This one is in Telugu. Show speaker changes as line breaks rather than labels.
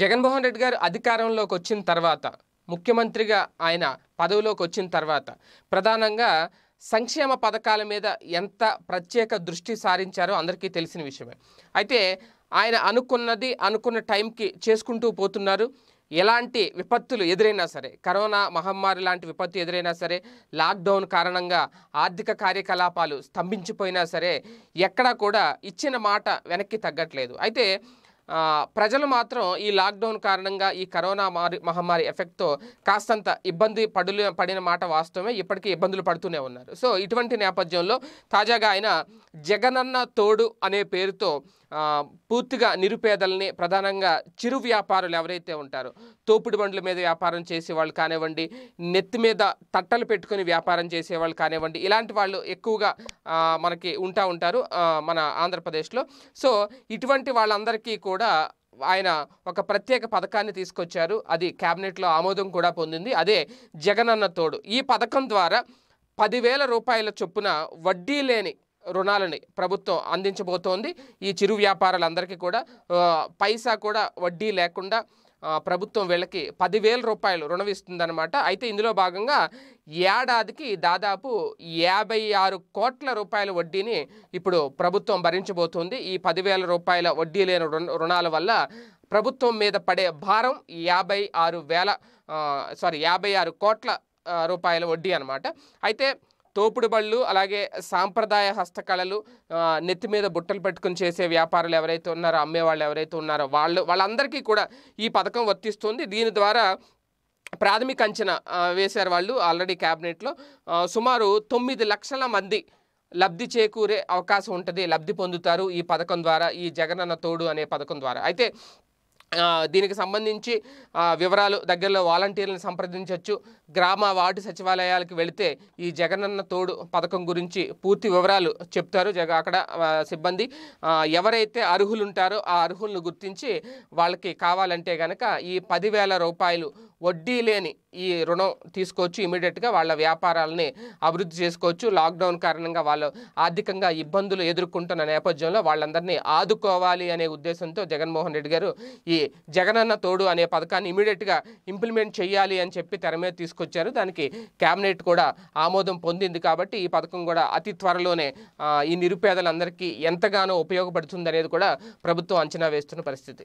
జగన్మోహన్ రెడ్డి గారు అధికారంలోకి వచ్చిన తర్వాత ముఖ్యమంత్రిగా ఆయన పదవిలోకి వచ్చిన తర్వాత ప్రధానంగా సంక్షేమ పథకాల మీద ఎంత ప్రత్యేక దృష్టి సారించారో అందరికీ తెలిసిన విషయమే అయితే ఆయన అనుకున్నది అనుకున్న టైంకి చేసుకుంటూ పోతున్నారు ఎలాంటి విపత్తులు ఎదురైనా సరే కరోనా మహమ్మారి లాంటి విపత్తు ఎదురైనా సరే లాక్డౌన్ కారణంగా ఆర్థిక కార్యకలాపాలు స్తంభించిపోయినా సరే ఎక్కడా కూడా ఇచ్చిన మాట వెనక్కి తగ్గట్లేదు అయితే ప్రజలు మాత్రం ఈ లాక్డౌన్ కారణంగా ఈ కరోనా మహమ్మారి ఎఫెక్ట్తో కాస్తంత ఇబ్బంది పడులు పడిన మాట వాస్తవమే ఇప్పటికీ ఇబ్బందులు పడుతూనే ఉన్నారు సో ఇటువంటి నేపథ్యంలో తాజాగా ఆయన జగనన్న తోడు అనే పేరుతో పూర్తిగా నిరుపేదల్ని ప్రధానంగా చిరు వ్యాపారులు ఎవరైతే ఉంటారో తోపుడు బండ్ల మీద వ్యాపారం చేసేవాళ్ళు కానివ్వండి నెత్తి మీద తట్టలు పెట్టుకుని వ్యాపారం చేసేవాళ్ళు కానివ్వండి ఇలాంటి వాళ్ళు ఎక్కువగా మనకి ఉంటా ఉంటారు మన ఆంధ్రప్రదేశ్లో సో ఇటువంటి వాళ్ళందరికీ కూడా ఆయన ఒక ప్రత్యేక పథకాన్ని తీసుకొచ్చారు అది క్యాబినెట్లో ఆమోదం కూడా పొందింది అదే జగనన్న తోడు ఈ పథకం ద్వారా పదివేల రూపాయల చొప్పున వడ్డీ లేని రుణాలని ప్రభుత్వం అందించబోతోంది ఈ చిరు వ్యాపారాలందరికీ కూడా పైసా కూడా వడ్డీ లేకుండా ప్రభుత్వం వీళ్ళకి పదివేల రూపాయలు రుణం ఇస్తుందన్నమాట అయితే ఇందులో భాగంగా ఏడాదికి దాదాపు యాభై ఆరు కోట్ల రూపాయల వడ్డీని ఇప్పుడు ప్రభుత్వం భరించబోతోంది ఈ పదివేల రూపాయల వడ్డీ లేని రుణాల వల్ల ప్రభుత్వం మీద పడే భారం యాభై ఆరు వేల సారీ యాభై ఆరు కోట్ల రూపాయల వడ్డీ అనమాట అయితే తోపుడు బళ్ళు అలాగే సాంప్రదాయ హస్తకళలు నెత్తి మీద బుట్టలు పెట్టుకుని చేసే వ్యాపారులు ఎవరైతే ఉన్నారో అమ్మేవాళ్ళు ఎవరైతే ఉన్నారో వాళ్ళు వాళ్ళందరికీ కూడా ఈ పథకం వర్తిస్తుంది దీని ద్వారా ప్రాథమిక అంచనా వేశారు వాళ్ళు ఆల్రెడీ క్యాబినెట్లో సుమారు తొమ్మిది లక్షల మంది లబ్ధి చేకూరే అవకాశం ఉంటుంది లబ్ధి పొందుతారు ఈ పథకం ద్వారా ఈ జగనన్న తోడు అనే పథకం ద్వారా అయితే దీనికి సంబంధించి వివరాలు దగ్గరలో వాలంటీర్లను సంప్రదించవచ్చు గ్రామ వార్డు సచివాలయాలకు వెళితే ఈ జగనన్న తోడు పథకం గురించి పూర్తి వివరాలు చెప్తారు జగ అక్కడ సిబ్బంది ఎవరైతే అర్హులుంటారో ఆ అర్హులను గుర్తించి వాళ్ళకి కావాలంటే కనుక ఈ పదివేల రూపాయలు వడ్డీ లేని ఈ రుణం తీసుకోవచ్చు ఇమీడియట్గా వాళ్ళ వ్యాపారాలని అభివృద్ధి చేసుకోవచ్చు లాక్డౌన్ కారణంగా వాళ్ళు ఆర్థికంగా ఇబ్బందులు ఎదుర్కొంటున్న నేపథ్యంలో వాళ్ళందరినీ ఆదుకోవాలి అనే ఉద్దేశంతో జగన్మోహన్ రెడ్డి గారు ఈ జగనన్న తోడు అనే పథకాన్ని ఇమీడియట్గా ఇంప్లిమెంట్ చేయాలి అని చెప్పి తెర మీద తీసుకొచ్చారు దానికి క్యాబినెట్ కూడా ఆమోదం పొందింది కాబట్టి ఈ పథకం కూడా అతి త్వరలోనే ఈ నిరుపేదలందరికీ ఎంతగానో ఉపయోగపడుతుంది అనేది కూడా ప్రభుత్వం అంచనా వేస్తున్న పరిస్థితి